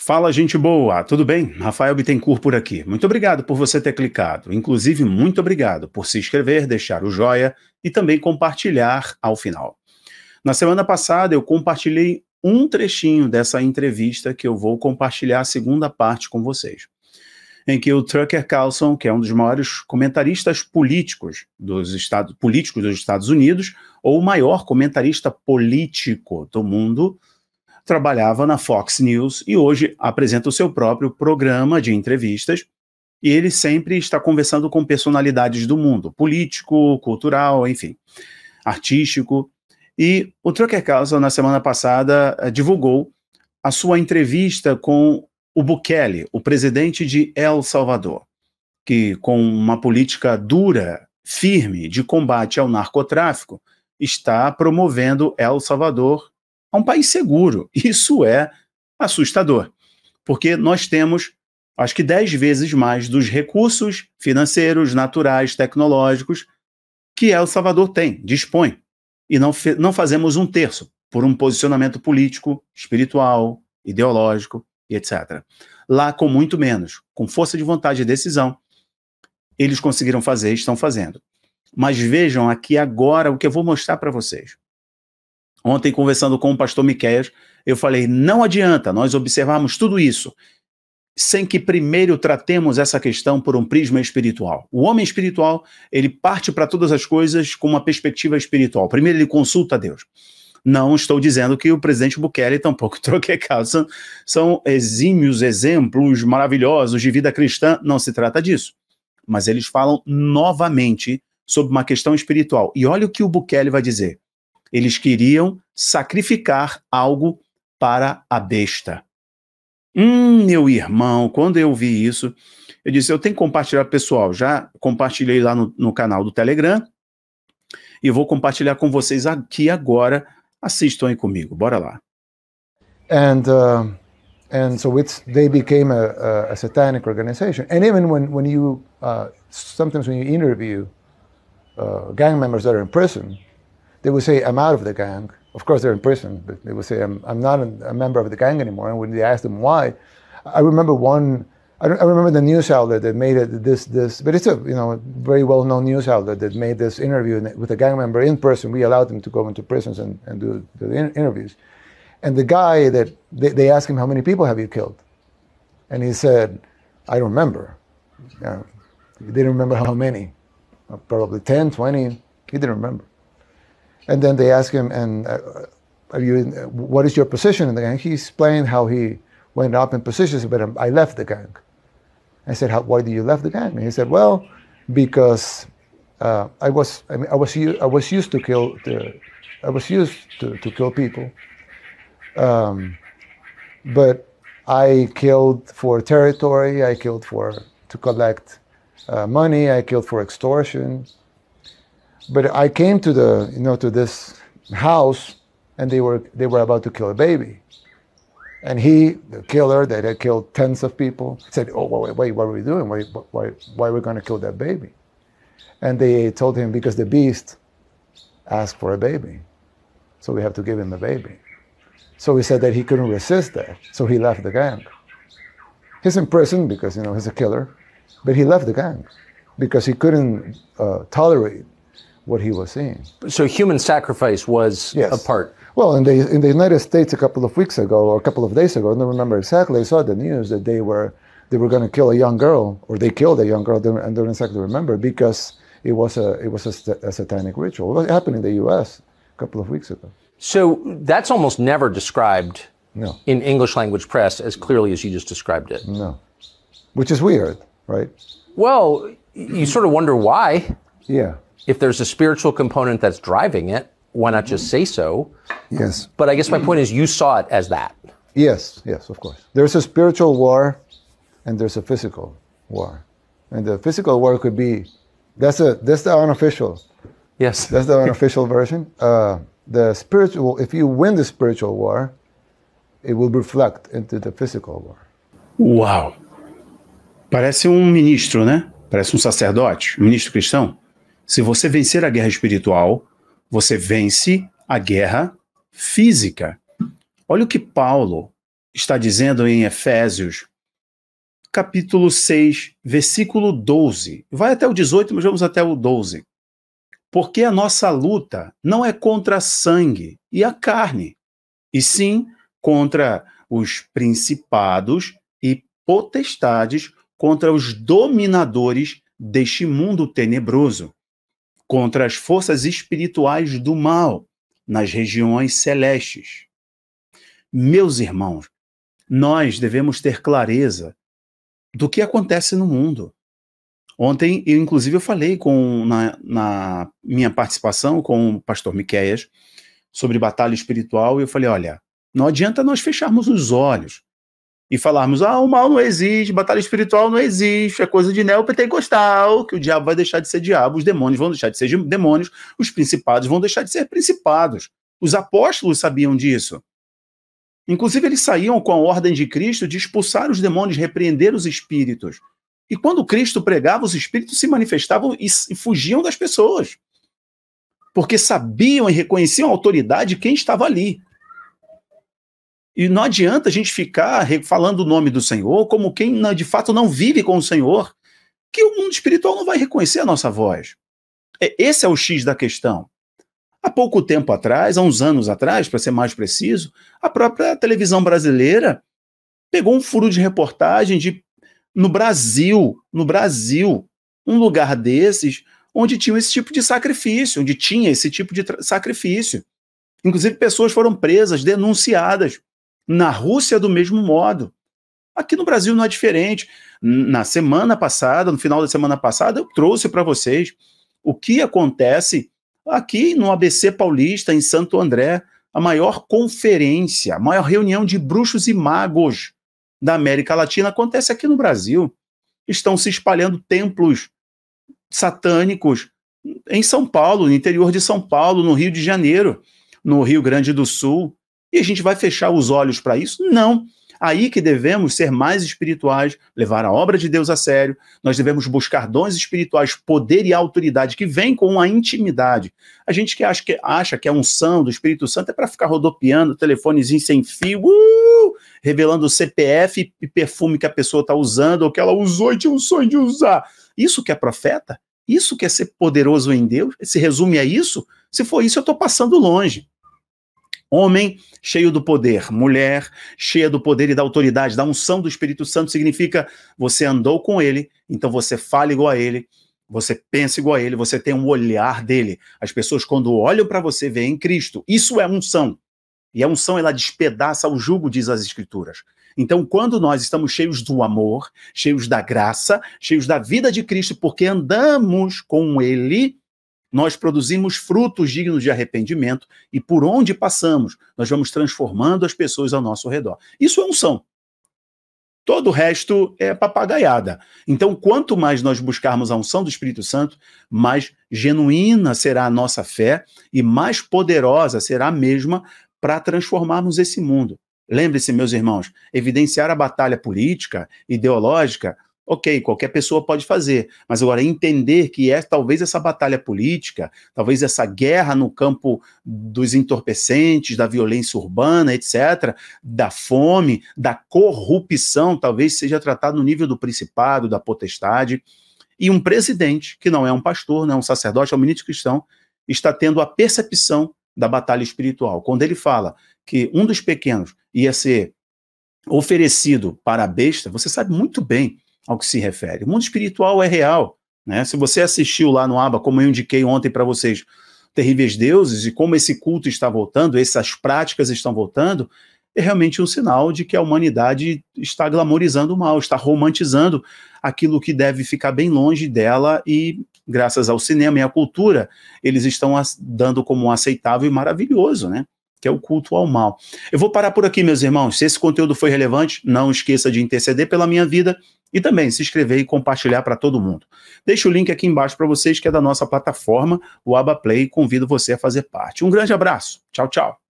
Fala, gente boa, tudo bem? Rafael Bittencourt por aqui. Muito obrigado por você ter clicado. Inclusive, muito obrigado por se inscrever, deixar o joia e também compartilhar ao final. Na semana passada, eu compartilhei um trechinho dessa entrevista que eu vou compartilhar a segunda parte com vocês, em que o Tucker Carlson, que é um dos maiores comentaristas políticos dos Estados, políticos dos Estados Unidos, ou o maior comentarista político do mundo, trabalhava na Fox News e hoje apresenta o seu próprio programa de entrevistas. E ele sempre está conversando com personalidades do mundo, político, cultural, enfim, artístico. E o Trucker Carlson, na semana passada, eh, divulgou a sua entrevista com o Bukele, o presidente de El Salvador, que, com uma política dura, firme de combate ao narcotráfico, está promovendo El Salvador a é um país seguro. Isso é assustador, porque nós temos, acho que, dez vezes mais dos recursos financeiros, naturais, tecnológicos que El Salvador tem, dispõe. E não, não fazemos um terço por um posicionamento político, espiritual, ideológico e etc. Lá, com muito menos, com força de vontade e decisão, eles conseguiram fazer e estão fazendo. Mas vejam aqui agora o que eu vou mostrar para vocês. Ontem, conversando com o pastor Miquel, eu falei: não adianta nós observarmos tudo isso sem que primeiro tratemos essa questão por um prisma espiritual. O homem espiritual, ele parte para todas as coisas com uma perspectiva espiritual. Primeiro, ele consulta a Deus. Não estou dizendo que o presidente Bukele, tampouco a são, são exímios exemplos maravilhosos de vida cristã. Não se trata disso. Mas eles falam novamente sobre uma questão espiritual. E olha o que o Bukele vai dizer. Eles queriam sacrificar algo para a besta. Hum, meu irmão, quando eu vi isso, eu disse: eu tenho que compartilhar, pessoal. Já compartilhei lá no, no canal do Telegram e vou compartilhar com vocês aqui agora. Assistam aí comigo, bora lá. And, uh, and so it's, they became a, a, a satanic organization. And even when, when you, uh, sometimes when you interview uh, gang members that are in prison, they would say, I'm out of the gang. Of course, they're in prison, but they would say, I'm, I'm not a member of the gang anymore. And when they asked them why, I remember one, I, I remember the news outlet that made it this, this, but it's a, you know, very well-known news outlet that made this interview with a gang member in person. We allowed them to go into prisons and, and do the interviews. And the guy that, they, they asked him, how many people have you killed? And he said, I don't remember. he didn't remember how many, uh, probably 10, 20. He didn't remember. And then they ask him, and uh, are you? In, what is your position in the gang? He explained how he went up in positions, but um, I left the gang. I said, why did you left the gang? And he said, well, because uh, I was I, mean, I was I was used to kill I was used to, to kill people, um, but I killed for territory. I killed for to collect uh, money. I killed for extortion. But I came to the, you know, to this house, and they were they were about to kill a baby. And he, the killer that had killed tens of people, said, "Oh, wait, wait, what are we doing? Why, why, why are we going to kill that baby?" And they told him because the beast asked for a baby, so we have to give him a baby. So he said that he couldn't resist that, so he left the gang. He's in prison because you know he's a killer, but he left the gang because he couldn't uh, tolerate what he was seeing. So human sacrifice was yes. a part. Well, in the in the United States, a couple of weeks ago or a couple of days ago, I don't remember exactly. I saw the news that they were they were going to kill a young girl, or they killed a young girl. I don't exactly remember because it was a it was a, a satanic ritual. What happened in the U.S. a couple of weeks ago? So that's almost never described no. in English language press as clearly as you just described it. No, which is weird, right? Well, you sort of wonder why. Yeah if there's a spiritual component that's driving it, why not just say so? Yes. But I guess my point is you saw it as that. Yes, yes, of course. There's a spiritual war and there's a physical war. And the physical war could be that's a that's the unofficial. Yes. That's the unofficial version. Uh, the spiritual if you win the spiritual war, it will reflect into the physical war. Wow. Parece um ministro, né? Parece um sacerdote, um ministro cristão. Se você vencer a guerra espiritual, você vence a guerra física. Olha o que Paulo está dizendo em Efésios, capítulo 6, versículo 12. Vai até o 18, mas vamos até o 12. Porque a nossa luta não é contra sangue e a carne, e sim contra os principados e potestades, contra os dominadores deste mundo tenebroso contra as forças espirituais do mal nas regiões celestes. Meus irmãos, nós devemos ter clareza do que acontece no mundo. Ontem, eu, inclusive, eu falei com, na, na minha participação com o pastor Miquéias sobre batalha espiritual e eu falei: olha, não adianta nós fecharmos os olhos e falarmos, ah, o mal não existe, batalha espiritual não existe, é coisa de neopentecostal, que o diabo vai deixar de ser diabo, os demônios vão deixar de ser demônios, os principados vão deixar de ser principados. Os apóstolos sabiam disso. Inclusive, eles saíam com a ordem de Cristo de expulsar os demônios, repreender os espíritos. E quando Cristo pregava, os espíritos se manifestavam e fugiam das pessoas. Porque sabiam e reconheciam a autoridade de quem estava ali. E não adianta a gente ficar falando o nome do Senhor como quem de fato não vive com o Senhor, que o mundo espiritual não vai reconhecer a nossa voz. É, esse é o X da questão. Há pouco tempo atrás, há uns anos atrás, para ser mais preciso, a própria televisão brasileira pegou um furo de reportagem de no Brasil, no Brasil, um lugar desses onde tinha esse tipo de sacrifício, onde tinha esse tipo de sacrifício. Inclusive pessoas foram presas, denunciadas na Rússia, do mesmo modo. Aqui no Brasil não é diferente. Na semana passada, no final da semana passada, eu trouxe para vocês o que acontece aqui no ABC Paulista, em Santo André, a maior conferência, a maior reunião de bruxos e magos da América Latina acontece aqui no Brasil. Estão se espalhando templos satânicos em São Paulo, no interior de São Paulo, no Rio de Janeiro, no Rio Grande do Sul, e a gente vai fechar os olhos para isso? Não. Aí que devemos ser mais espirituais, levar a obra de Deus a sério. Nós devemos buscar dons espirituais, poder e autoridade que vem com a intimidade. A gente que acha que, acha que a é unção do Espírito Santo é para ficar rodopiando, telefonezinho sem fio, uh, revelando o CPF e perfume que a pessoa está usando ou que ela usou e tinha um sonho de usar. Isso que é profeta? Isso que é ser poderoso em Deus? Se resume a isso? Se for isso, eu estou passando longe. Homem cheio do poder, mulher cheia do poder e da autoridade, da unção do Espírito Santo significa você andou com ele, então você fala igual a ele, você pensa igual a ele, você tem um olhar dele. As pessoas quando olham para você veem Cristo. Isso é unção. E a unção ela despedaça o jugo, diz as escrituras. Então, quando nós estamos cheios do amor, cheios da graça, cheios da vida de Cristo, porque andamos com ele, nós produzimos frutos dignos de arrependimento e por onde passamos, nós vamos transformando as pessoas ao nosso redor. Isso é unção. Todo o resto é papagaiada. Então, quanto mais nós buscarmos a unção do Espírito Santo, mais genuína será a nossa fé e mais poderosa será a mesma para transformarmos esse mundo. Lembre-se, meus irmãos, evidenciar a batalha política, ideológica, ok, qualquer pessoa pode fazer, mas agora entender que é talvez essa batalha política, talvez essa guerra no campo dos entorpecentes, da violência urbana, etc., da fome, da corrupção, talvez seja tratado no nível do principado, da potestade, e um presidente, que não é um pastor, não é um sacerdote, é um ministro cristão, está tendo a percepção da batalha espiritual. Quando ele fala que um dos pequenos ia ser oferecido para a besta, você sabe muito bem ao que se refere. O mundo espiritual é real. Né? Se você assistiu lá no ABA, como eu indiquei ontem para vocês, Terríveis Deuses e como esse culto está voltando, essas práticas estão voltando, é realmente um sinal de que a humanidade está glamorizando o mal, está romantizando aquilo que deve ficar bem longe dela e graças ao cinema e à cultura, eles estão dando como aceitável e maravilhoso, né? que é o culto ao mal. Eu vou parar por aqui, meus irmãos. Se esse conteúdo foi relevante, não esqueça de interceder pela minha vida e também se inscrever e compartilhar para todo mundo. Deixo o link aqui embaixo para vocês, que é da nossa plataforma, o Abaplay, e convido você a fazer parte. Um grande abraço. Tchau, tchau.